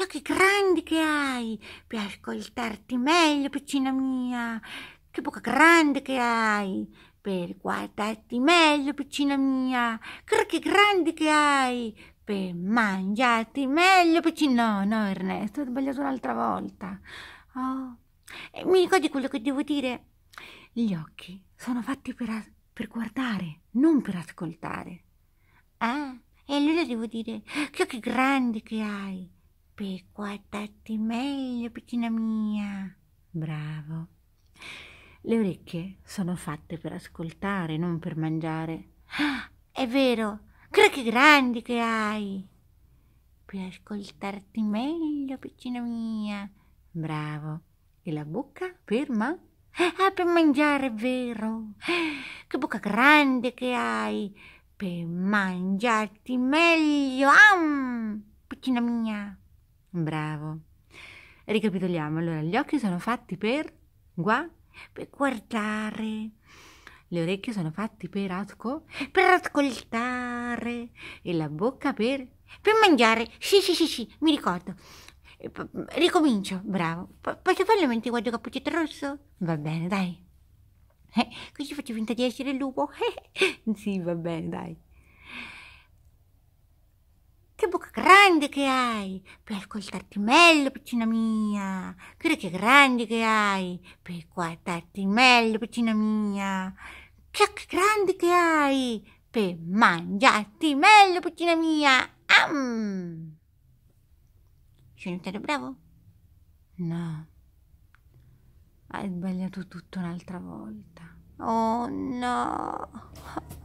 gli occhi grandi che hai, per ascoltarti meglio, piccina mia. Che bocca grande che hai, per guardarti meglio, piccina mia. Che grandi che hai, per mangiarti meglio, piccina. No, no, Ernesto, ho sbagliato un'altra volta. Oh, e mi ricordi quello che devo dire? Gli occhi sono fatti per, per guardare, non per ascoltare. Ah, e allora devo dire, che occhi grandi che hai per guardarti meglio, piccina mia. Bravo. Le orecchie sono fatte per ascoltare, non per mangiare. Ah, è vero. Guarda che grandi che hai. Per ascoltarti meglio, piccina mia. Bravo. E la bocca ferma? Ah, per mangiare, è vero. Che bocca grande che hai. Per mangiarti meglio. Ah, piccina mia. Bravo. Ricapitoliamo. Allora, gli occhi sono fatti per gua, per guardare. Le orecchie sono fatte per, atco, per ascoltare. E la bocca per, per mangiare. Sì, sì, sì, sì, mi ricordo. Ricomincio, bravo. P- posso farlo mentre guardo Cappuccetto Rosso? Va bene, dai. Eh, così faccio finta di essere il lupo. sì, va bene, dai grande che hai, per ascoltarti meglio, piccina mia. Guarda che grande che hai, per guardarti meglio, piccina mia. Che grande che hai, per mangiarti meglio, piccina mia. Am. Sono stato bravo? No. Hai sbagliato tutto un'altra volta. Oh no.